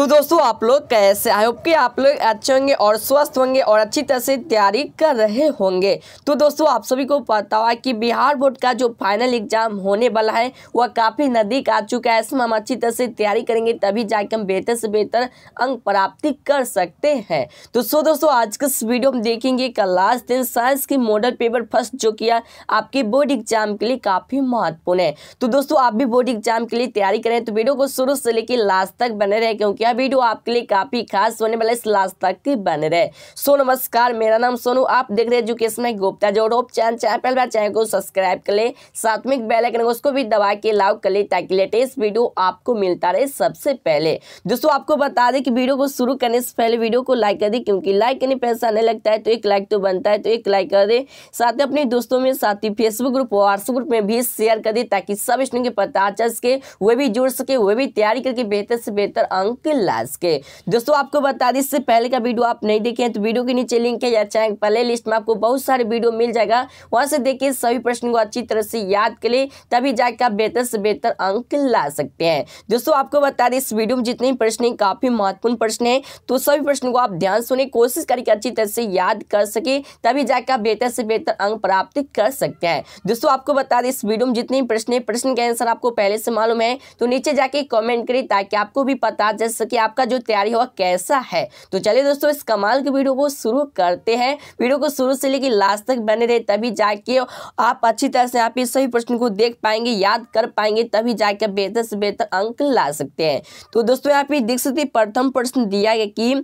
तो दोस्तों आप लोग कैसे आई होप कि आप लोग अच्छे होंगे और स्वस्थ होंगे और अच्छी तरह से तैयारी कर रहे होंगे तो दोस्तों आप सभी को पता हुआ कि बिहार बोर्ड का जो फाइनल एग्जाम होने वाला है वह काफ़ी नज़दीक आ चुका है इसमें हम अच्छी तरह से तैयारी करेंगे तभी जाकर हम बेहतर से बेहतर अंक प्राप्ति कर सकते हैं तो सो दोस्तों आज के इस वीडियो में देखेंगे कल लास्ट दिन साइंस की मॉडल पेपर फर्स्ट जो किया आपके बोर्ड एग्जाम के लिए काफ़ी महत्वपूर्ण है तो दोस्तों आप भी बोर्ड एग्जाम के लिए तैयारी करें तो वीडियो को शुरू से लेकर लास्ट तक बने रहे क्योंकि यह वीडियो आपके लिए काफ़ी खास होने वाला इस लास्ट तक की बने रहे सो नमस्कार मेरा नाम सोनू आप देख रहे एजुकेशन गुप्ता जो रोप चैन चैनल पर चैनल को सब्सक्राइब कर ले साथ में बेल आइकन उसको भी दबा के लाइक कर ले ताकि लेटेस्ट वीडियो आपको मिलता रहे सबसे पहले दोस्तों आपको बता दें कि वीडियो को शुरू करने से पहले वीडियो को लाइक कर दे क्योंकि लाइक करने पैसा आने लगता है तो एक लाइक तो बनता है तो एक लाइक कर दे साथ ही अपने दोस्तों में साथ ही फेसबुक ग्रुप व्हाट्सएप ग्रुप में भी शेयर कर दे ताकि सब स्टूडेंट के पता चल सके वे भी जुड़ सके वे भी तैयारी करके बेहतर से बेहतर अंक लाश के दोस्तों आपको बता दें इससे पहले का वीडियो आप नहीं देखे तो वीडियो के नीचे लिंक है या चैनल प्ले लिस्ट में आपको बहुत सारे वीडियो मिल जाएगा वहां से देखिए सभी प्रश्न को अच्छी तरह से याद कर ले तभी जाकर आप बेहतर से बेहतर अंक ला सकते हैं दोस्तों आपको बता दें इस वीडियो में जितने प्रश्न हैं काफ़ी महत्वपूर्ण प्रश्न है तो सभी प्रश्न को आप ध्यान सुने कोशिश करके अच्छी तरह से याद कर सके तभी जाकर आप बेहतर से बेहतर अंक प्राप्त कर सकते हैं दोस्तों आपको बता दें इस वीडियो में जितने प्रश्न है प्रश्न के आंसर आपको पहले से मालूम है तो नीचे जाके कॉमेंट करें ताकि आपको भी पता चल कि आपका जो तैयारी हुआ कैसा है तो चलिए दोस्तों इस कमाल की वीडियो को शुरू करते हैं वीडियो को शुरू से लेकर लास्ट तक बने रहे तभी जाके आप अच्छी तरह से आप इस सभी प्रश्न को देख पाएंगे याद कर पाएंगे तभी जाके बेहतर से बेहतर अंक ला सकते हैं तो दोस्तों यहाँ पे देख सकते प्रथम प्रश्न दिया गया कि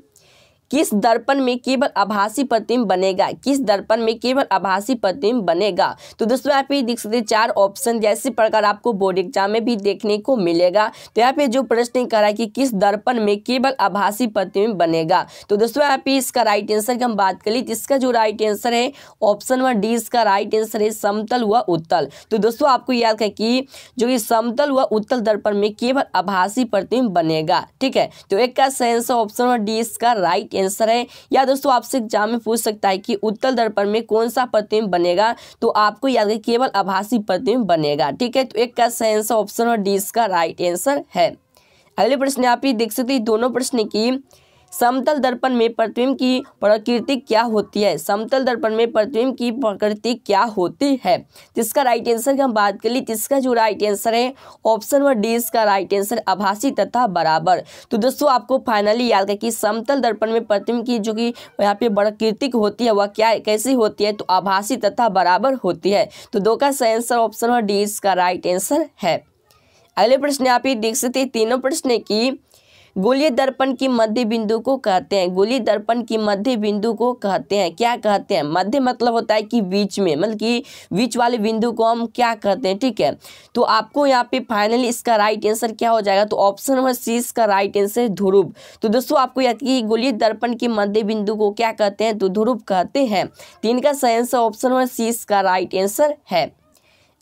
किस दर्पण में केवल आभासी प्रतिम बनेगा किस दर्पण में केवल आभासी प्रतिम बनेगा तो दोस्तों यहाँ पे देख सकते चार ऑप्शन जैसे प्रकार आपको बोर्ड एग्जाम में भी देखने को मिलेगा तो यहाँ पे जो प्रश्न कर रहा है कि किस दर्पण में केवल आभासी प्रतिम बनेगा तो दोस्तों यहाँ पे इसका राइट आंसर की हम बात कर ली तो इसका जो राइट आंसर है ऑप्शन वन डी इसका राइट आंसर है समतल हुआ उत्तल तो दोस्तों आपको याद है कि जो कि समतल हुआ उत्तल दर्पण में केवल आभासी प्रतिम बनेगा ठीक है तो एक का आंसर ऑप्शन वन डी इसका राइट के आंसर है या दोस्तों आपसे एग्जाम में पूछ सकता है कि उत्तल दर्पण में कौन सा प्रतिबिंब बनेगा तो आपको याद केवल आभासी प्रतिबिंब बनेगा ठीक है तो एक का सही आंसर ऑप्शन और डी इसका राइट आंसर है अगले प्रश्न आप ये देख सकते हैं दोनों प्रश्न की समतल दर्पण में प्रतिबिंब की प्रकृति क्या होती है समतल दर्पण में प्रतिबिंब की प्रकृति क्या होती है जिसका राइट आंसर की हम बात कर ली जिसका जो राइट आंसर है ऑप्शन नंबर डी इसका राइट आंसर आभासी तथा बराबर तो दोस्तों आपको फाइनली याद कि समतल दर्पण में प्रतिबिंब की जो कि यहाँ पे प्रकृतिक होती है वह क्या कैसी होती है तो आभासी तथा बराबर होती है तो दो का सही आंसर ऑप्शन नंबर डी इसका राइट आंसर है अगले प्रश्न आप ये देख सकते तीनों प्रश्न की गोली दर्पण की मध्य बिंदु को कहते हैं गोली दर्पण की मध्य बिंदु को कहते हैं क्या कहते हैं मध्य मतलब होता है कि बीच में मतलब कि बीच वाले बिंदु को हम क्या कहते हैं ठीक है तो आपको यहाँ पे फाइनली इसका राइट आंसर क्या हो जाएगा तो ऑप्शन नंबर सी इसका राइट आंसर ध्रुव तो दोस्तों आपको याद कि गोली दर्पण के मध्य बिंदु को क्या कहते हैं तो ध्रुव कहते हैं तीन का सही आंसर ऑप्शन नंबर सी इसका राइट आंसर है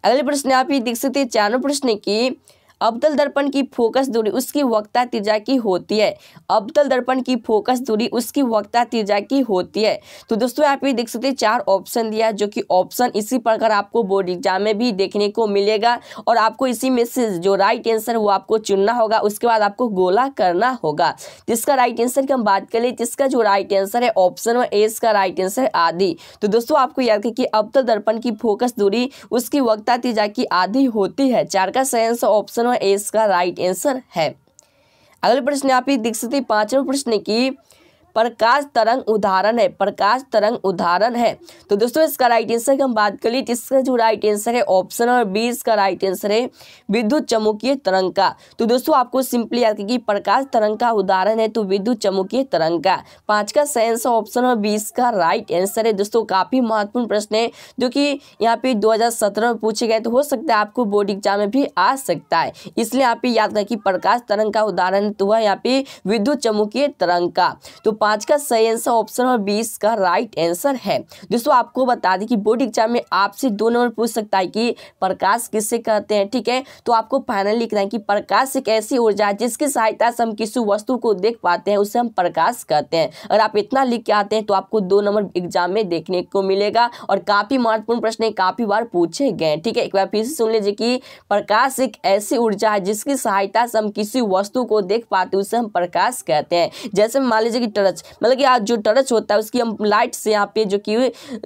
अगले प्रश्न आप ये देख सकते हैं चारों प्रश्न की अवतल दर्पण की फोकस दूरी उसकी वक्ता त्रिज्या की होती है अवतल दर्पण की फोकस दूरी उसकी वक्ता त्रिज्या की होती है तो दोस्तों आप पे देख सकते हैं चार ऑप्शन दिया जो कि ऑप्शन इसी प्रकार आपको बोर्ड एग्जाम में भी देखने को मिलेगा और आपको इसी में से जो राइट आंसर वो आपको चुनना होगा उसके बाद आपको गोला करना होगा जिसका राइट आंसर की हम बात करें जिसका जो राइट आंसर है ऑप्शन वन ए इसका राइट आंसर आदि तो दोस्तों आपको याद कि अवतल दर्पण की फोकस दूरी उसकी वक्ता त्रिज्या की आधी होती है चार का सही आंसर ऑप्शन है इसका राइट आंसर है अगले प्रश्न आप ही देख सकते हैं पांचवें प्रश्न की प्रकाश तरंग उदाहरण है प्रकाश तरंग उदाहरण है तो दोस्तों इसका राइट आंसर की हम बात कर लिए इसका जो राइट आंसर है ऑप्शन और बी इसका राइट आंसर है विद्युत चमुकीय तरंग का तो दोस्तों आपको सिंपली याद कि प्रकाश तरंग का उदाहरण है तो विद्युत चमुकीय तरंग का पांच का सैंस ऑप्शन और बीस का राइट आंसर है दोस्तों काफ़ी महत्वपूर्ण प्रश्न है जो कि यहाँ पे दो में पूछे गए तो हो सकता है आपको बोर्ड एग्जाम में भी आ सकता है इसलिए आप याद रखें प्रकाश तरंग का उदाहरण तो है यहाँ पे विद्युत चमुकीय तरंग का तो पाँच का सही आंसर ऑप्शन नंबर बीस का राइट आंसर है दोस्तों आपको बता दें कि बोर्ड एग्जाम में आपसे दो नंबर पूछ सकता है कि प्रकाश किससे कहते हैं ठीक है तो आपको फाइनल लिखना है कि प्रकाश एक ऐसी ऊर्जा है जिसकी सहायता से हम किसी वस्तु को देख पाते हैं उसे हम प्रकाश कहते हैं अगर आप इतना लिख के आते हैं तो आपको दो नंबर एग्जाम में देखने को मिलेगा और काफ़ी महत्वपूर्ण प्रश्न काफ़ी बार पूछे गए ठीक है एक बार फिर से सुन लीजिए कि प्रकाश एक ऐसी ऊर्जा है जिसकी सहायता से हम किसी वस्तु को देख पाते हैं उसे हम प्रकाश कहते हैं जैसे मान लीजिए कि टर्च मतलब कि जो टर्च होता है उसकी हम लाइट से यहाँ पे जो कि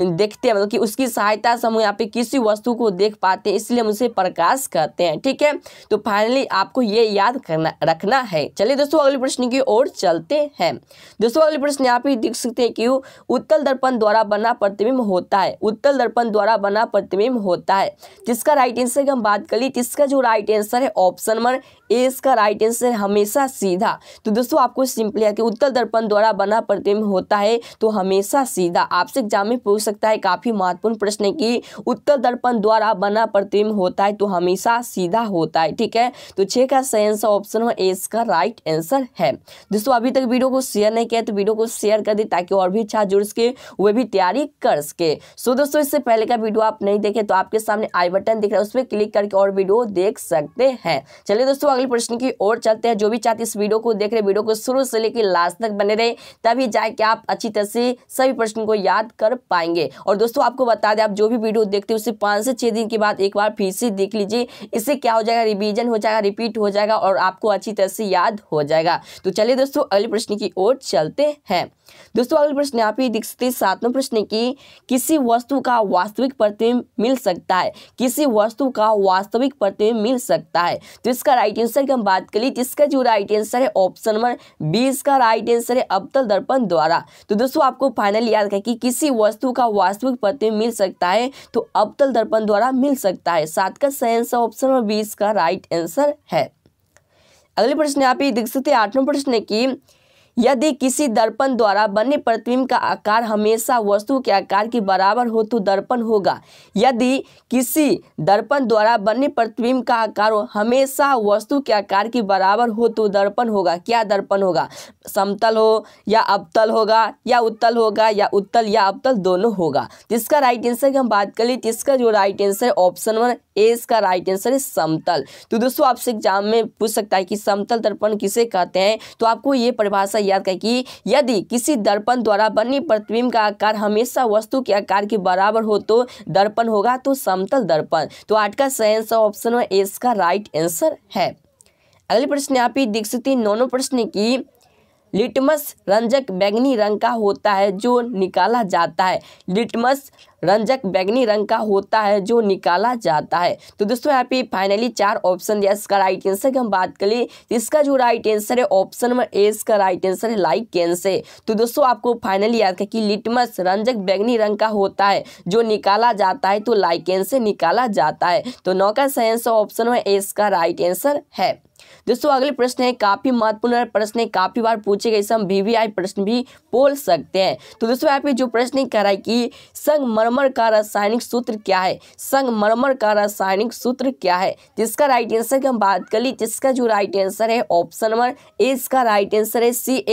देखते हैं मतलब कि उसकी सहायता से हम यहाँ पे किसी वस्तु को देख पाते हैं इसलिए हम उसे प्रकाश कहते हैं ठीक है तो फाइनली आपको ये याद करना रखना है चलिए दोस्तों अगले प्रश्न की ओर चलते हैं दोस्तों अगले प्रश्न यहाँ पे देख सकते हैं कि उत्तल दर्पण द्वारा बना प्रतिबिंब होता है उत्तल दर्पण द्वारा बना प्रतिबिंब होता है जिसका राइट आंसर की हम बात कर ली जिसका जो राइट आंसर है ऑप्शन नंबर ए इसका राइट आंसर हमेशा सीधा तो दोस्तों आपको सिंपली है कि उत्तल दर्पण द्वारा बना प्रतिम्ब होता है तो हमेशा सीधा आपसे एग्जाम में पूछ सकता है काफ़ी महत्वपूर्ण प्रश्न है कि उत्तर दर्पण द्वारा बना प्रतिम्ब होता है तो हमेशा सीधा होता है ठीक है तो छे का सही आंसर ऑप्शन ए इसका राइट आंसर है दोस्तों अभी तक वीडियो को शेयर नहीं किया तो वीडियो को शेयर कर दी ताकि और भी छात्र अच्छा जुड़ सके वे भी तैयारी कर सके सो दोस्तों इससे पहले का वीडियो आप नहीं देखे तो आपके सामने आई बटन दिख रहा है उस पर क्लिक करके और वीडियो देख सकते हैं चलिए दोस्तों अगले प्रश्न की ओर चलते हैं जो भी चाहते इस वीडियो को देख रहे वीडियो को शुरू से लेकर लास्ट तक बने रहे तभी जाके आप अच्छी तरह से सभी प्रश्न को याद कर पाएंगे और दोस्तों आपको बता दें आप जो भी वीडियो देखते हैं उससे पाँच से छः दिन के बाद एक बार फिर से देख लीजिए इससे क्या हो जाएगा रिविजन हो जाएगा रिपीट हो जाएगा और आपको अच्छी तरह से याद हो जाएगा तो चलिए दोस्तों अगले प्रश्न की ओर चलते हैं दोस्तों अगले प्रश्न आप ही दिखते सातवें प्रश्न की किसी वस्तु का वास्तविक प्रतिबिंब मिल सकता है किसी वस्तु का वास्तविक प्रतिबिंब मिल सकता है तो इसका राइट आंसर की हम बात करें इसका जो राइट आंसर है ऑप्शन नंबर बी इसका राइट आंसर है अब अवतल दर्पण द्वारा तो दोस्तों आपको फाइनली याद रखें कि किसी वस्तु का वास्तविक प्रतिबिंब मिल सकता है तो अवतल दर्पण द्वारा मिल सकता है सात का सही आंसर ऑप्शन बीस का राइट आंसर है अगले प्रश्न आप ये देख सकते हैं आठवें प्रश्न है कि यदि किसी दर्पण द्वारा बने प्रतिबिंब का आकार हमेशा वस्तु के आकार के बराबर हो तो दर्पण होगा यदि किसी दर्पण द्वारा बने प्रतिबिंब का आकार हमेशा वस्तु के आकार के बराबर हो तो दर्पण होगा क्या दर्पण होगा समतल हो या अवतल होगा या उत्तल होगा या उत्तल या अवतल दोनों होगा जिसका राइट आंसर की हम बात कर ली जिसका जो right answer option one A इसका राइट आंसर है समतल तो दोस्तों आपसे एग्जाम में पूछ सकता है कि समतल दर्पण किसे कहते हैं तो आपको ये परिभाषा याद कर कि यदि किसी दर्पण द्वारा बनी प्रतिबिंब का आकार हमेशा वस्तु के आकार के बराबर हो तो दर्पण होगा तो समतल दर्पण तो आठ का सही आंसर ऑप्शन ए इसका राइट आंसर है अगले प्रश्न आप ही देख सकते हैं नौनो प्रश्न की लिटमस रंजक बैगनी रंग का होता है जो निकाला जाता है लिटमस रंजक बैगनी रंग का होता है जो निकाला जाता है तो दोस्तों यहाँ पे फाइनली चार ऑप्शन दिया इसका राइट आंसर की हम बात कर लिए तो इसका जो राइट आंसर है ऑप्शन नंबर ए इसका राइट आंसर है लाइक कैंसर तो दोस्तों आपको फाइनली याद है कि लिटमस रंजक बैगनी रंग का होता है जो निकाला जाता है तो लाइकेन से निकाला जाता है तो नौ का सही आंसर ऑप्शन नंबर ए इसका राइट आंसर है दोस्तों अगले प्रश्न है काफ़ी महत्वपूर्ण प्रश्न है काफ़ी बार पूछे गए सम वी वी प्रश्न भी बोल सकते हैं तो दोस्तों यहाँ पे जो प्रश्न कह रहा है कि संगमरमर का रासायनिक सूत्र क्या है संगमरमर का रासायनिक सूत्र क्या है जिसका राइट आंसर की हम बात कर ली जिसका जो राइट आंसर है ऑप्शन नंबर ए इसका राइट आंसर है सी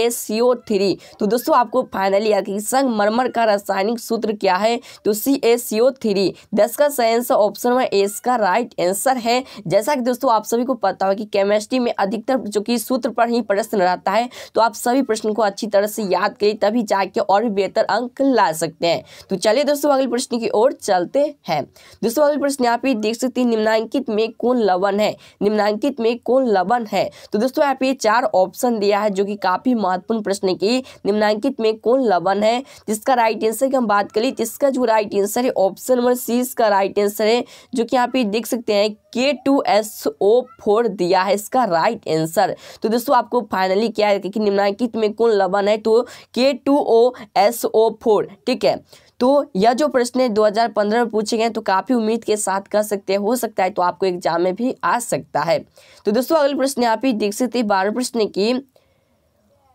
तो दोस्तों आपको फाइनली याद कि संगमरमर का रासायनिक सूत्र क्या है तो सी ए सी थ्री दस का सही आंसर ऑप्शन नंबर ए इसका राइट आंसर है जैसा कि दोस्तों आप सभी को पता हो कि कैमरा केमिस्ट्री में अधिकतर जो कि सूत्र पर ही प्रश्न रहता है तो आप सभी प्रश्न को अच्छी तरह से याद करिए तभी जाके और भी बेहतर अंक ला सकते हैं तो चलिए दोस्तों अगले प्रश्न की ओर चलते हैं दोस्तों अगले प्रश्न यहाँ पे देख सकते हैं निम्नांकित में कौन लवन है निम्नांकित में कौन लवन है तो दोस्तों यहाँ पे चार ऑप्शन दिया है जो कि काफी महत्वपूर्ण प्रश्न की निम्नांकित में कौन लवन है जिसका राइट आंसर की हम बात करें इसका जो राइट आंसर है ऑप्शन नंबर सी इसका राइट आंसर है जो कि यहाँ पे देख सकते हैं के टू एस ओ फोर दिया है इसका राइट आंसर तो दोस्तों आपको फाइनली क्या है कि निम्नांकित में कौन लवन है तो K two O S O four ठीक है तो यह जो प्रश्न है 2015 में पूछे गए तो काफ़ी उम्मीद के साथ कर सकते हैं हो सकता है तो आपको एग्जाम में भी आ सकता है तो दोस्तों अगले प्रश्न आप ही देख सकते हैं बारह प्रश्न की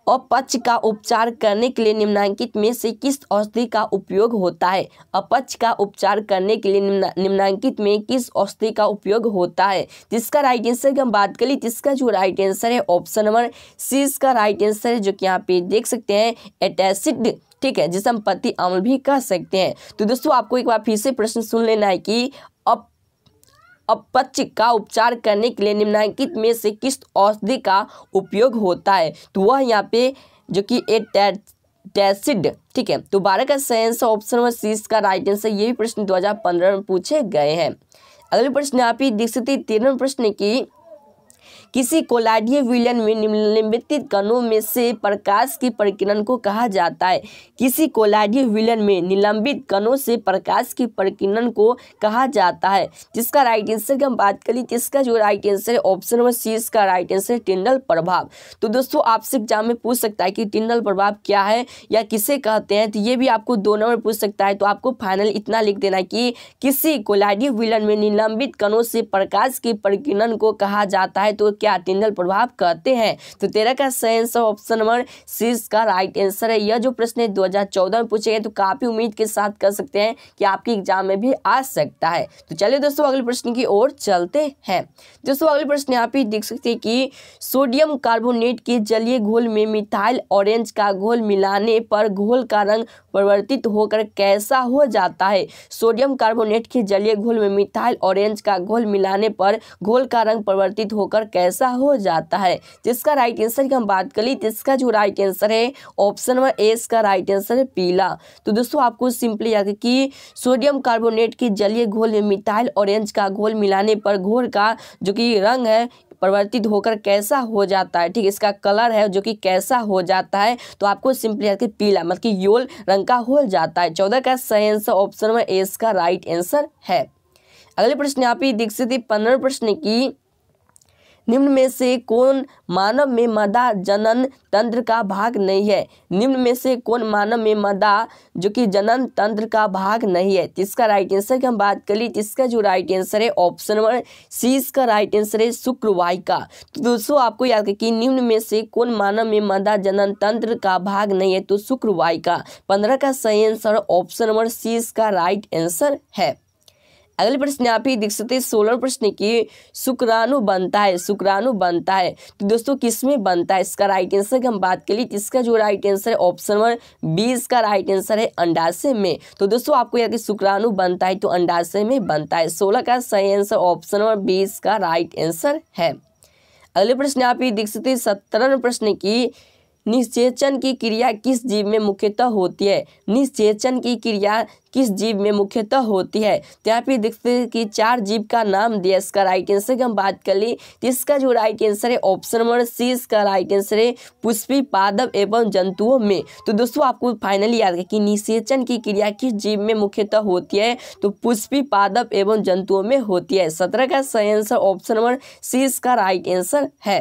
अपच का उपचार करने के लिए निम्नांकित में से किस औषधि का उपयोग होता है अपच का उपचार करने के लिए निम्नांकित में किस औषधि का उपयोग होता है जिसका राइट आंसर की हम बात कर ली जिसका जो राइट आंसर है ऑप्शन नंबर सी इसका राइट आंसर है जो कि यहाँ पे देख सकते हैं एटेसिड ठीक है जिसे हम पति अम्ल भी कह सकते हैं तो दोस्तों आपको एक बार फिर से प्रश्न सुन लेना है कि अप अपच का उपचार करने के लिए निम्नांकित में से किस औषधि का उपयोग होता है तो वह यहाँ पे जो कि ए टैसिड ठीक है तो बारह का सेंस ऑप्शन नंबर सी का राइट आंसर ये भी प्रश्न 2015 में पूछे गए हैं अगले प्रश्न आप ही देख सकते तेरह प्रश्न की किसी कोलाडीय विलयन में निम्नलिखित कणों में से प्रकाश की प्रकिरण को कहा जाता है किसी कोलाडीय विलयन में निलंबित कणों से प्रकाश की प्रकीर्णन को कहा जाता है जिसका राइट आंसर की हम बात करें तो इसका जो राइट आंसर है ऑप्शन नंबर सी इसका राइट आंसर है टिंडल प्रभाव तो दोस्तों आपसे एग्जाम में पूछ सकता है कि टिंडल प्रभाव क्या है या किसे कहते हैं तो ये भी आपको दो नंबर पूछ सकता है तो आपको फाइनल इतना लिख देना कि किसी कोलाडीय विलन में निलंबित कणों से प्रकाश के प्रकीर्णन को कहा जाता है तो क्या टिंडल प्रभाव कहते हैं तो तेरह का सही आंसर ऑप्शन नंबर सी का राइट आंसर है यह जो प्रश्न है दो में पूछे गए तो काफ़ी उम्मीद के साथ कर सकते हैं कि आपकी एग्जाम में भी आ सकता है तो चलिए दोस्तों अगले प्रश्न की ओर चलते हैं दोस्तों अगले प्रश्न आप ही देख सकते हैं कि सोडियम कार्बोनेट के जलीय घोल में मिथाइल ऑरेंज का घोल मिलाने पर घोल का रंग परिवर्तित होकर कैसा हो जाता है सोडियम कार्बोनेट के जलीय घोल में मिथाइल ऑरेंज का घोल मिलाने पर घोल का रंग परिवर्तित होकर कैसा ऐसा हो जाता है जिसका राइट आंसर की हम बात कर ली जिसका जो राइट आंसर है ऑप्शन नंबर ए इसका राइट आंसर है पीला तो दोस्तों आपको सिंपली याद कि सोडियम कार्बोनेट के जलीय घोल में मिथाइल ऑरेंज का घोल मिलाने पर घोल का जो कि रंग है परिवर्तित होकर कैसा हो जाता है ठीक इसका कलर है जो कि कैसा हो जाता है तो आपको सिंपली याद पीला मतलब कि योल रंग का हो जाता है चौदह का सही आंसर ऑप्शन नंबर ए इसका राइट आंसर है अगले प्रश्न आप ही दीक्षित पंद्रह प्रश्न की निम्न में से कौन मानव में मदा जनन तंत्र का भाग नहीं है निम्न में से कौन मानव में मदा जो कि जनन तंत्र का भाग नहीं है इसका राइट आंसर की हम बात कर ली इसका जो राइट आंसर है ऑप्शन नंबर सी इसका राइट आंसर है का तो दोस्तों आपको याद कि निम्न में से कौन मानव में मदा जनन तंत्र का भाग नहीं है तो शुक्रवाई का पंद्रह का सही आंसर ऑप्शन नंबर सी इसका राइट आंसर है अगले प्रश्न आप ही देख सकते हैं सोलह प्रश्न की शुक्राणु बनता है शुक्राणु बनता है तो दोस्तों किसमें बनता है इसका राइट आंसर की हम बात करिए किसका जो राइट आंसर है ऑप्शन वन बी इसका राइट आंसर है अंडाशय में तो दोस्तों आपको याद शुक्राणु बनता है तो अंडाशय में बनता है सोलह का सही आंसर ऑप्शन वन बी इसका राइट आंसर है अगले प्रश्न आप ही देख सकते हैं सत्रह प्रश्न की निषेचन की क्रिया किस जीव में मुख्यतः होती है निषेचन की क्रिया किस जीव में मुख्यतः होती है तो यहाँ पे देखते हैं कि चार जीव का नाम दिया इसका राइट आंसर की हम बात कर ली तो इसका जो राइट आंसर है ऑप्शन नंबर सी इसका राइट आंसर है पुष्पी पादप एवं जंतुओं में तो दोस्तों आपको फाइनली याद है कि निषेचन की क्रिया किस जीव में मुख्यतः होती है तो पुष्पी पादप एवं जंतुओं में होती है सत्रह का सही आंसर ऑप्शन नंबर सी इसका राइट आंसर है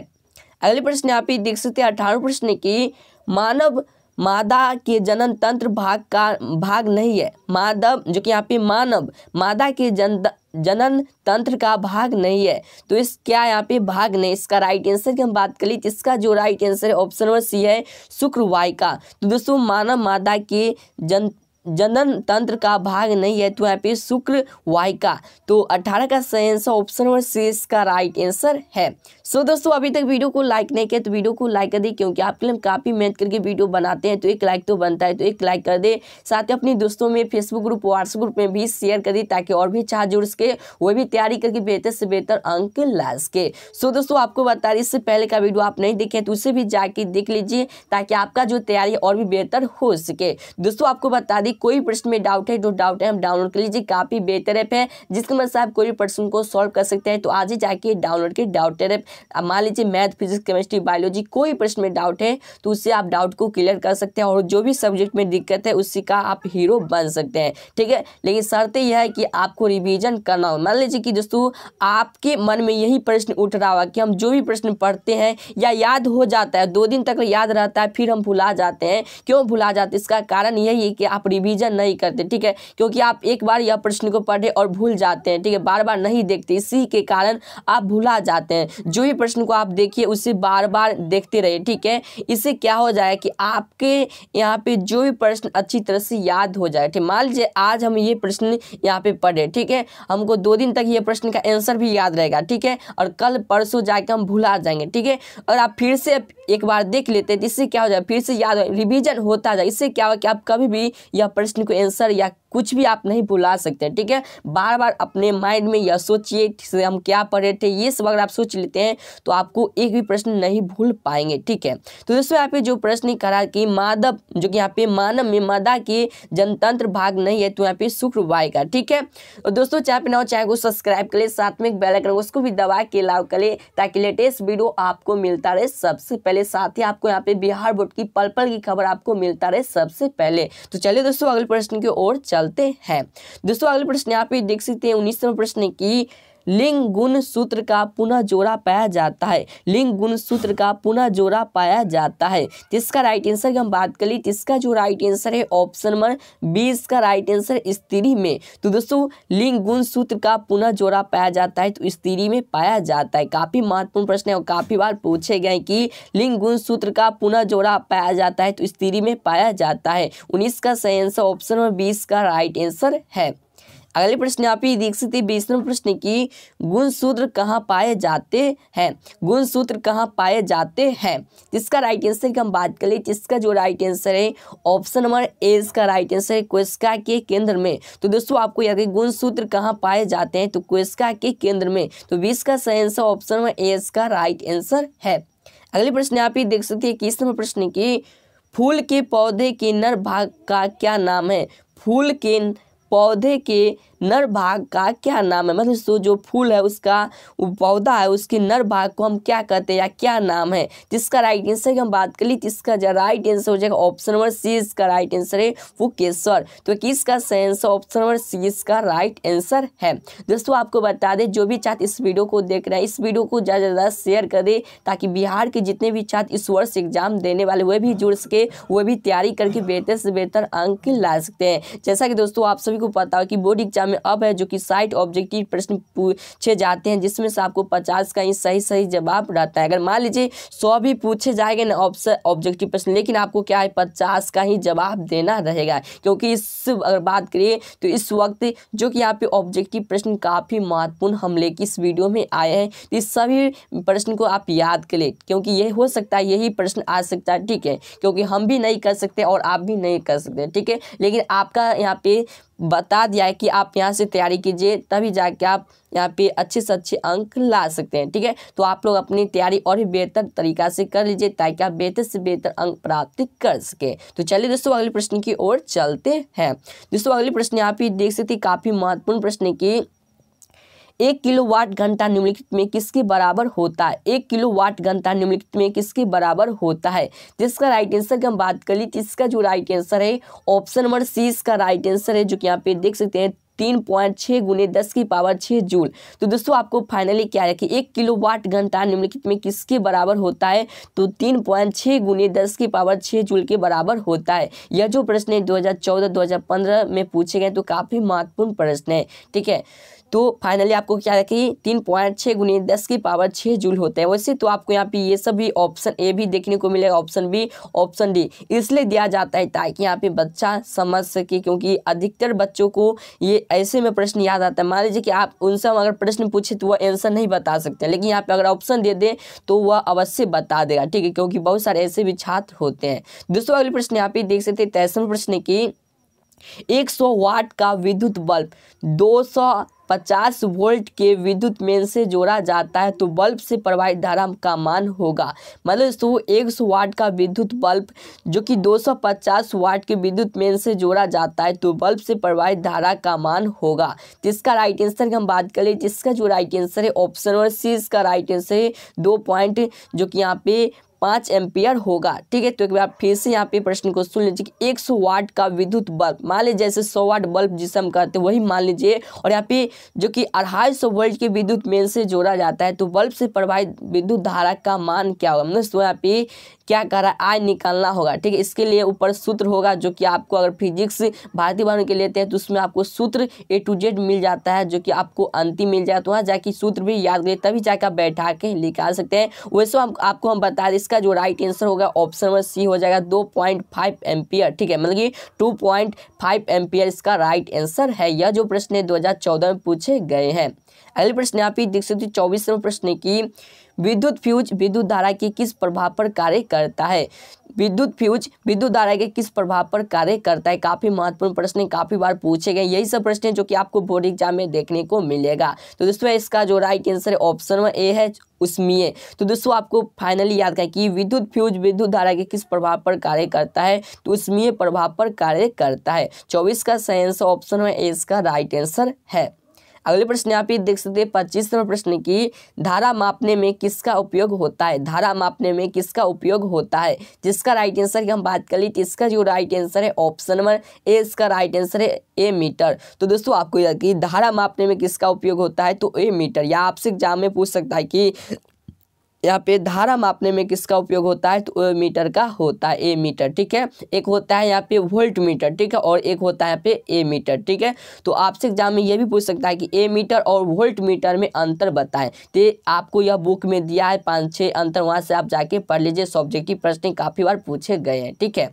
अगले प्रश्न आप ही देख सकते हैं अठारह प्रश्न की मानव मादा के जनन तंत्र भाग का भाग नहीं है माधव जो कि यहाँ पे मानव मादा के जन जनन तंत्र का भाग नहीं है तो इस क्या यहाँ पे भाग नहीं इसका राइट आंसर की हम बात करें तो इसका जो राइट आंसर है ऑप्शन नंबर सी है वाई का तो दोस्तों मानव मादा के जन जनन तंत्र का भाग नहीं है तो यहाँ पे शुक्र का तो अठारह का सही आंसर ऑप्शन नंबर सी इसका राइट आंसर है सो so, दोस्तों अभी तक वीडियो को लाइक नहीं किया तो वीडियो को लाइक कर दे क्योंकि आपके लिए हम काफ़ी मेहनत करके वीडियो बनाते हैं तो एक लाइक तो बनता है तो एक लाइक कर दे साथ ही अपने दोस्तों में फेसबुक ग्रुप व्हाट्सएप ग्रुप में भी शेयर कर दे ताकि और भी चाह जुड़ सके वो भी तैयारी करके बेहतर से बेहतर अंक ला सके सो so, दोस्तों आपको बता रही इससे पहले का वीडियो आप नहीं देखे तो उसे भी जाके देख लीजिए ताकि आपका जो तैयारी और भी बेहतर हो सके दोस्तों आपको बता दी कोई प्रश्न में डाउट है जो डाउट है हम डाउनलोड कर लीजिए काफ़ी बेहतर ऐप है जिसके मतलब से आप कोई प्रश्न को सॉल्व कर सकते हैं तो आज ही जाके डाउनलोड के डाउट ऐप अब मान लीजिए मैथ फिजिक्स केमिस्ट्री बायोलॉजी कोई प्रश्न में डाउट है तो उससे आप डाउट को क्लियर कर सकते हैं और जो भी सब्जेक्ट में दिक्कत है उसी का आप हीरो बन सकते हैं ठीक है लेकिन शर्त यह है कि आपको रिविजन करना हो मान लीजिए कि दोस्तों आपके मन में यही प्रश्न उठ रहा होगा कि हम जो भी प्रश्न पढ़ते हैं या याद हो जाता है दो दिन तक याद रहता है फिर हम भुला जाते हैं क्यों भुला जाते इसका कारण यही है कि आप रिविजन नहीं करते ठीक है क्योंकि आप एक बार यह प्रश्न को पढ़े और भूल जाते हैं ठीक है बार बार नहीं देखते इसी के कारण आप भुला जाते हैं जो भी प्रश्न को आप देखिए उसे बार बार देखते रहिए ठीक है इससे क्या हो जाए कि आपके यहाँ पे जो भी प्रश्न अच्छी तरह से याद हो जाए ठीक मान लीजिए आज हम ये प्रश्न यहाँ पे पढ़े ठीक है हमको दो दिन तक ये प्रश्न का आंसर भी याद रहेगा ठीक है और कल परसों जाके हम भुला जाएंगे ठीक है और आप फिर से एक बार देख लेते हैं इससे क्या हो जाए फिर से याद हो रिविजन होता जाए इससे क्या हो कि आप कभी भी यह प्रश्न को एंसर या कुछ भी आप नहीं भुला सकते ठीक है बार बार अपने माइंड में यह सोचिए से हम क्या पढ़ रहे थे ये सब अगर आप सोच लेते हैं तो आपको एक भी प्रश्न नहीं भूल पाएंगे ठीक है तो दोस्तों यहाँ पे जो प्रश्न करा कि माधव जो कि यहाँ पे मानव में मादा की जनतंत्र भाग नहीं है तो यहाँ पे शुक्रवाय का ठीक है और दोस्तों चाहे पे ना चाहे को सब्सक्राइब कर ले साथ में बेलाइकन उसको भी दबा के लाव कर ले ताकि लेटेस्ट वीडियो आपको मिलता रहे सबसे पहले साथ ही आपको यहाँ पे बिहार बोर्ड की पल पल की खबर आपको मिलता रहे सबसे पहले तो चलिए दोस्तों अगले प्रश्न की ओर चलते हैं दोस्तों अगले प्रश्न यहाँ पे देख सकते हैं उन्नीसवें प्रश्न की लिंग गुण सूत्र का पुनः जोड़ा पाया जाता है लिंग गुण सूत्र का पुनः जोड़ा पाया जाता है जिसका राइट आंसर की हम बात कर ली जिसका जो राइट आंसर है ऑप्शन नंबर बी इसका राइट आंसर स्त्री में तो दोस्तों लिंग गुण सूत्र का पुनः जोड़ा पाया जाता है तो स्त्री में पाया जाता है काफ़ी महत्वपूर्ण प्रश्न है और काफ़ी बार पूछे गए कि लिंग गुण सूत्र का पुनः जोड़ा पाया जाता है तो स्त्री में पाया जाता है उन्नीस का सही आंसर ऑप्शन नंबर बीस का राइट आंसर है अगले प्रश्न आप ही देख सकते बीसवें प्रश्न की गुण सूत्र कहाँ पाए जाते हैं गुण सूत्र कहाँ पाए जाते हैं जिसका राइट आंसर की हम बात करें जिसका जो राइट आंसर है ऑप्शन नंबर ए इसका राइट आंसर है क्वेस्का के केंद्र में तो दोस्तों आपको याद गुण सूत्र कहाँ पाए जाते हैं तो क्वेस्का के केंद्र में तो बीस का सही आंसर ऑप्शन नंबर ए इसका राइट आंसर है अगले प्रश्न आप ही देख सकते हैं किस नंबर प्रश्न की फूल के पौधे के नर भाग का क्या नाम है फूल के पौधे के नर भाग का क्या नाम है मतलब सो जो फूल है उसका पौधा है उसके नर भाग को हम क्या कहते हैं या क्या नाम है जिसका राइट आंसर की हम बात कर ली तो इसका जो राइट आंसर हो जाएगा ऑप्शन नंबर सी इसका राइट आंसर है वो केसर तो किसका सही आंसर ऑप्शन नंबर सी इसका राइट आंसर है दोस्तों आपको बता दें जो भी छात्र इस वीडियो को देख रहे हैं इस वीडियो को ज़्यादा से ज़्यादा शेयर कर दे ताकि बिहार के जितने भी छात्र इस वर्ष एग्जाम देने वाले वे भी जुड़ सके वे भी तैयारी करके बेहतर से बेहतर अंक ला सकते हैं जैसा कि दोस्तों आप सभी को पता हो कि बोर्ड एग्जाम में अब है जो कि साइट ऑब्जेक्टिव प्रश्न पूछे जाते हैं जिसमें से आपको पचास का ही सही सही जवाब रहता है अगर मान लीजिए सौ भी पूछे जाएंगे ना ऑप्शन ऑब्जेक्टिव प्रश्न लेकिन आपको क्या है पचास का ही जवाब देना रहेगा क्योंकि इस अगर बात करिए तो इस वक्त जो कि यहाँ पे ऑब्जेक्टिव प्रश्न काफ़ी महत्वपूर्ण हमले की इस वीडियो में आए हैं तो इस सभी प्रश्न को आप याद कर लें क्योंकि ये हो सकता है यही प्रश्न आ सकता है ठीक है क्योंकि हम भी नहीं कर सकते और आप भी नहीं कर सकते ठीक है लेकिन आपका यहाँ पे बता दिया है कि आप यहाँ से तैयारी कीजिए तभी जाके आप यहाँ पे अच्छे से अच्छे अंक ला सकते हैं ठीक है तो आप लोग अपनी तैयारी और भी बेहतर तरीका से कर लीजिए ताकि आप बेहतर से बेहतर अंक प्राप्त कर सकें तो चलिए दोस्तों अगले प्रश्न की ओर चलते हैं दोस्तों अगले प्रश्न यहाँ पे देख सकते काफ़ी महत्वपूर्ण प्रश्न की एक किलो वाट घंटा निम्नलिखित में किसके बराबर होता है एक किलो वाट घंटा निम्नलिखित में किसके बराबर होता है जिसका राइट आंसर की हम बात कर ली इसका जो राइट आंसर है ऑप्शन नंबर सी इसका राइट आंसर है जो कि यहाँ पे देख सकते हैं तीन पॉइंट छः गुने दस की पावर छः जूल तो दोस्तों आपको फाइनली क्या है कि एक किलो वाट घंटा निम्नलिखित में किसके बराबर होता है तो तीन पॉइंट छः गुने दस की पावर छः जूल के बराबर होता है यह जो प्रश्न है 2014-2015 में पूछे गए तो काफ़ी महत्वपूर्ण प्रश्न है ठीक है तो फाइनली आपको क्या है कि तीन पॉइंट छः गुने दस की पावर छः जूल होते हैं वैसे तो आपको यहाँ पे ये सभी ऑप्शन ए भी देखने को मिलेगा ऑप्शन बी ऑप्शन डी इसलिए दिया जाता है ताकि यहाँ पे बच्चा समझ सके क्योंकि अधिकतर बच्चों को ये ऐसे में प्रश्न याद आता है मान लीजिए कि आप उनसे अगर प्रश्न पूछे तो वह आंसर नहीं बता सकते लेकिन यहाँ पर अगर ऑप्शन दे दें तो वह अवश्य बता देगा ठीक है क्योंकि बहुत सारे ऐसे भी छात्र होते हैं दोस्तों अगले प्रश्न यहाँ पे देख सकते तैसम प्रश्न की सौ वाट का विद्युत बल्ब सौ 50 वोल्ट के विद्युत मेन से जोड़ा जाता है तो बल्ब से प्रवाहित धारा का मान होगा मतलब तो एक सौ वाट का विद्युत बल्ब जो कि 250 वाट के विद्युत मेन से जोड़ा जाता है तो बल्ब से प्रवाहित धारा का मान होगा जिसका राइट आंसर की हम बात करें जिसका जो राइट आंसर है ऑप्शन और सी इसका राइट आंसर है दो पॉइंट जो कि यहाँ पे पाँच एम्पियर होगा ठीक है तो एक बार फिर से यहाँ पे प्रश्न को सुन लीजिए कि सौ वाट का विद्युत बल्ब मान लीजिए जैसे सौ वाट बल्ब जिसे हम कहते हैं वही मान लीजिए और यहाँ पे जो कि अढ़ाई सौ वोल्ट के विद्युत मेल से जोड़ा जाता है तो बल्ब से प्रभावित विद्युत धारा का मान क्या होगा मतलब तो यहाँ पे क्या कर रहा है आय निकालना होगा ठीक है इसके लिए ऊपर सूत्र होगा जो कि आपको अगर फिजिक्स भारतीय भवन के लेते हैं तो उसमें आपको सूत्र ए टू जेड मिल जाता है जो कि आपको अंतिम मिल जाए तो वहाँ जाके सूत्र भी याद करिए तभी जाकर बैठा के निकाल सकते हैं वैसे हम आपको हम बता दें इसका जो राइट आंसर होगा ऑप्शन नंबर सी हो जाएगा दो पॉइंट फाइव एम्पियर ठीक है मतलब कि टू पॉइंट फाइव एम्पियर इसका राइट आंसर है यह जो प्रश्न दो हजार चौदह में पूछे गए हैं अगले प्रश्न आप ही देख सकते हो नंबर प्रश्न की विद्युत फ्यूज विद्युत धारा के किस प्रभाव पर कार्य करता है विद्युत फ्यूज विद्युत धारा के किस प्रभाव पर कार्य करता है काफ़ी महत्वपूर्ण प्रश्न काफ़ी बार पूछे गए यही सब प्रश्न है जो कि आपको बोर्ड एग्जाम में देखने को मिलेगा तो दोस्तों इसका जो राइट आंसर है ऑप्शन ए है उष्मीय तो दोस्तों आपको फाइनली याद करें कि विद्युत फ्यूज विद्युत धारा के किस प्रभाव पर कार्य करता है तो उष्मीय प्रभाव पर कार्य करता है चौबीस का सही आंसर ऑप्शन में ए इसका राइट आंसर है अगले प्रश्न आप ही देख सकते हैं पच्चीस नंबर प्रश्न की धारा मापने में किसका उपयोग होता है धारा मापने में किसका उपयोग होता है जिसका राइट आंसर की हम बात कर ली इसका जो राइट आंसर है ऑप्शन नंबर ए इसका राइट आंसर है ए मीटर तो दोस्तों आपको याद कि धारा मापने में किसका उपयोग होता है तो ए मीटर या आपसे एग्जाम में पूछ सकता है कि यहाँ पे धारा मापने में किसका उपयोग होता है तो मीटर का होता है ए मीटर ठीक है एक होता है यहाँ पे वोल्ट मीटर ठीक है और एक होता है यहाँ पे ए मीटर ठीक है तो आपसे एग्जाम में ये भी पूछ सकता है कि ए मीटर और वोल्ट मीटर में अंतर बताएं तो आपको यह बुक में दिया है पाँच छः अंतर वहाँ से आप जाके पढ़ लीजिए सब्जेक्ट की प्रश्न काफ़ी बार पूछे गए हैं ठीक है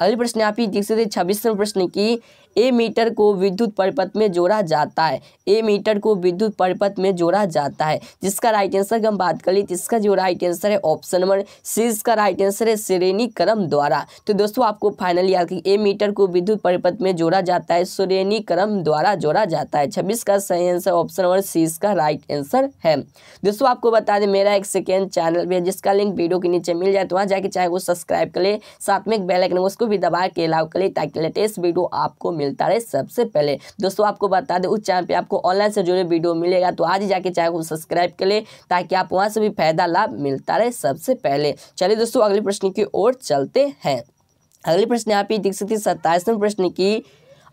अगले प्रश्न आप ही देख सकते हैं छब्बीसवें प्रश्न की ए मीटर को विद्युत परिपथ में जोड़ा जाता है ए मीटर को विद्युत परिपथ में जोड़ा जाता है जिसका राइट आंसर हम बात कर ली तो इसका जो राइट आंसर है ऑप्शन नंबर सी इसका राइट आंसर है श्रेणी क्रम द्वारा तो दोस्तों आपको फाइनली याद ए मीटर को विद्युत परिपथ में जोड़ा जाता है श्रेणी क्रम द्वारा जोड़ा जाता है छब्बीस का सही आंसर ऑप्शन नंबर सी इसका राइट आंसर है दोस्तों आपको बता दें मेरा एक सेकेंड चैनल भी है जिसका लिंक वीडियो के नीचे मिल जाए तो वहाँ जाके चाहे वो सब्सक्राइब कर ले साथ में एक बेलाइकन उसको भी दबा के अलाउ करें ताकि लेटेस्ट वीडियो आपको मिलता रहे सबसे पहले दोस्तों आपको बता दें उस चैनल पर आपको ऑनलाइन से जुड़े वीडियो मिलेगा तो आज जाके चैनल को सब्सक्राइब कर लें ताकि आप वहाँ से भी फायदा लाभ मिलता रहे सबसे पहले चलिए दोस्तों अगले प्रश्न की ओर चलते हैं अगले प्रश्न आप ये देख सकते हैं सत्ताईसवें प्रश्न की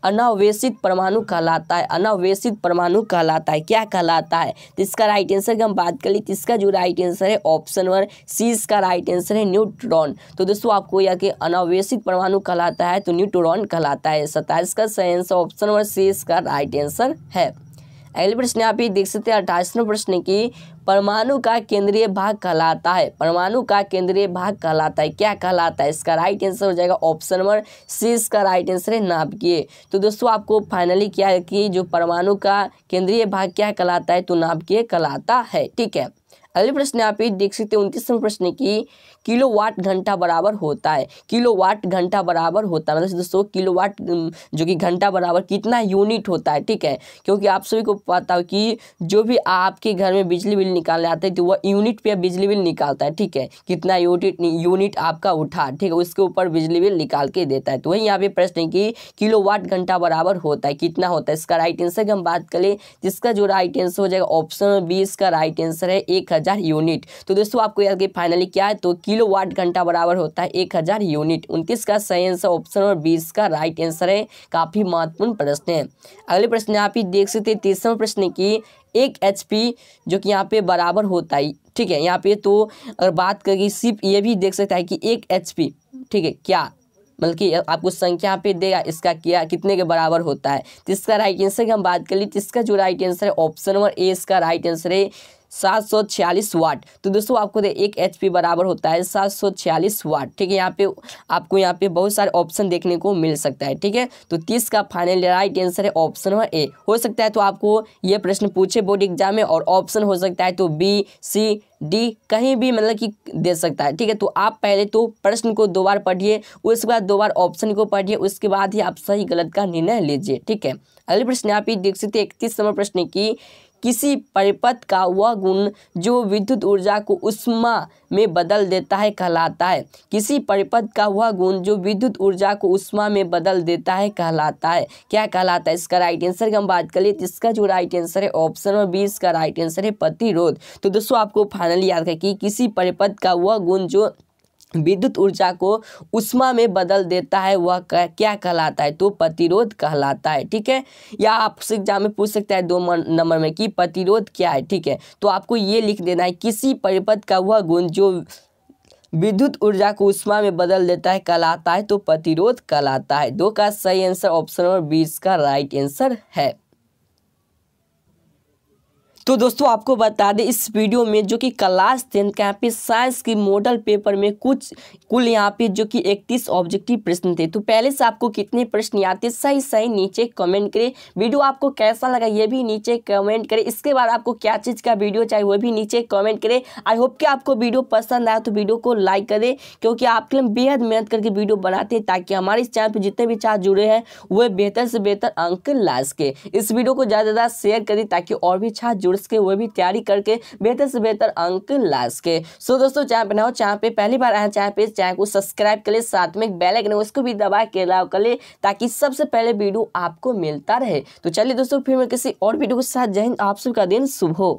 अनावेशित परमाणु कहलाता है अनावेशित परमाणु कहलाता है क्या कहलाता है तो इसका राइट आंसर की हम बात कर ली इसका जो राइट आंसर है ऑप्शन नंबर सी इसका राइट आंसर है न्यूट्रॉन तो दोस्तों आपको यह कि अनावेशित परमाणु कहलाता है तो न्यूट्रॉन कहलाता है सत्ताईस का सही आंसर ऑप्शन नंबर सी इसका राइट आंसर है अगले प्रश्न आप ये देख सकते हैं अठाईसवें प्रश्न की परमाणु का केंद्रीय भाग कहलाता है परमाणु का केंद्रीय भाग कहलाता है क्या कहलाता है इसका राइट आंसर हो जाएगा ऑप्शन नंबर सी इसका राइट आंसर है नाभिकीय तो दोस्तों आपको फाइनली क्या है कि जो परमाणु का केंद्रीय भाग क्या कहलाता है तो नाभिकीय कहलाता है ठीक है अगले प्रश्न आप देख सकते हैं उनतीसवें प्रश्न की किलो वाट घंटा बराबर होता है किलो वाट घंटा बराबर होता है मतलब दोस्तों किलो वाट जो कि घंटा बराबर कितना यूनिट होता है ठीक है क्योंकि आप सभी को पता हो कि जो भी आपके घर में बिजली बिल निकालने आते हैं तो वह यूनिट पर बिजली बिल निकालता है ठीक है कितना यूनिट यूनिट आपका उठा ठीक है उसके ऊपर बिजली बिल निकाल के देता है तो वही यहाँ पे प्रश्न है कि किलो वाट घंटा बराबर होता है कितना होता है इसका राइट आंसर की हम बात कर लें जिसका जो राइट आंसर हो जाएगा ऑप्शन बी इसका राइट आंसर है एक यूनिट तो दोस्तों आपको याद फाइनली क्या है तो किलो किलो वाट घंटा बराबर होता है एक हज़ार यूनिट उनतीस का सही आंसर ऑप्शन और बीस का राइट आंसर है काफ़ी महत्वपूर्ण प्रश्न है अगले प्रश्न आप ही देख सकते हैं तीसरा प्रश्न की एक एच जो कि यहाँ पे बराबर होता है ठीक है यहाँ पे तो अगर बात करेगी सिर्फ ये भी देख सकता है कि एक एच ठीक है क्या मतलब कि आपको संख्या पे देगा इसका क्या कितने के बराबर होता है तो इसका राइट आंसर की हम बात कर ली तो इसका जो राइट आंसर है ऑप्शन नंबर ए इसका राइट आंसर है सात सौ छियालीस वाट तो दोस्तों आपको दे एक एच पी बराबर होता है सात सौ छियालीस वाट ठीक है यहाँ पे आपको यहाँ पे बहुत सारे ऑप्शन देखने को मिल सकता है ठीक है तो तीस का फाइनल राइट आंसर है ऑप्शन नंबर ए हो सकता है तो आपको ये प्रश्न पूछे बोर्ड एग्जाम में और ऑप्शन हो सकता है तो बी सी डी कहीं भी मतलब कि दे सकता है ठीक है तो आप पहले तो प्रश्न को दो बार पढ़िए उसके बाद दो बार ऑप्शन को पढ़िए उसके बाद ही आप सही गलत का निर्णय लीजिए ठीक है अगले प्रश्न यहाँ पे देख सकते इकतीस नंबर प्रश्न की किसी परिपथ का वह गुण जो विद्युत ऊर्जा को उष्मा में बदल देता है कहलाता है किसी परिपथ का वह गुण जो विद्युत ऊर्जा को उष्मा में बदल देता है कहलाता है क्या कहलाता है इसका राइट आंसर की हम बात करें तो इसका जो राइट आंसर है ऑप्शन और बी इसका राइट आंसर है प्रतिरोध तो दोस्तों आपको फाइनली याद रखें कि किसी परिपथ का वह गुण जो विद्युत ऊर्जा को उष्मा में बदल देता है वह क्या कहलाता है तो प्रतिरोध कहलाता है ठीक है या आप एग्जाम में पूछ सकते हैं दो नंबर में कि प्रतिरोध क्या है ठीक है तो आपको ये लिख देना है किसी परिपथ का वह गुण जो विद्युत ऊर्जा को उष्मा में बदल देता है कहलाता है तो प्रतिरोध कहलाता है दो का सही आंसर ऑप्शन नंबर बीस का राइट आंसर है तो दोस्तों आपको बता दें इस वीडियो में जो कि क्लास टेंथ का यहाँ पे साइंस की मॉडल पेपर में कुछ कुल यहाँ पे जो कि इकतीस ऑब्जेक्टिव प्रश्न थे तो पहले से आपको कितने प्रश्न आते सही सही नीचे कमेंट करें वीडियो आपको कैसा लगा ये भी नीचे कमेंट करें इसके बाद आपको क्या चीज़ का वीडियो चाहिए वो भी नीचे कमेंट करें आई होप कि आपको वीडियो पसंद आया तो वीडियो को लाइक करें क्योंकि आपके लिए बेहद मेहनत करके वीडियो बनाते हैं ताकि हमारे इस चैनल पर जितने भी छात्र जुड़े हैं वह बेहतर से बेहतर अंक ला सके इस वीडियो को ज़्यादा से ज़्यादा शेयर करें ताकि और भी छात्र जुड़े कोर्स के वो भी तैयारी करके बेहतर से बेहतर अंक ला सके सो दोस्तों चाहे बनाओ चाहे पे पहली बार आए चाहे पे चाहे को सब्सक्राइब कर ले साथ में बेल आइकन उसको भी दबा के अलाव कर ले ताकि सबसे पहले वीडियो आपको मिलता रहे तो चलिए दोस्तों फिर मैं किसी और वीडियो के साथ जय हिंद आप सबका दिन शुभ हो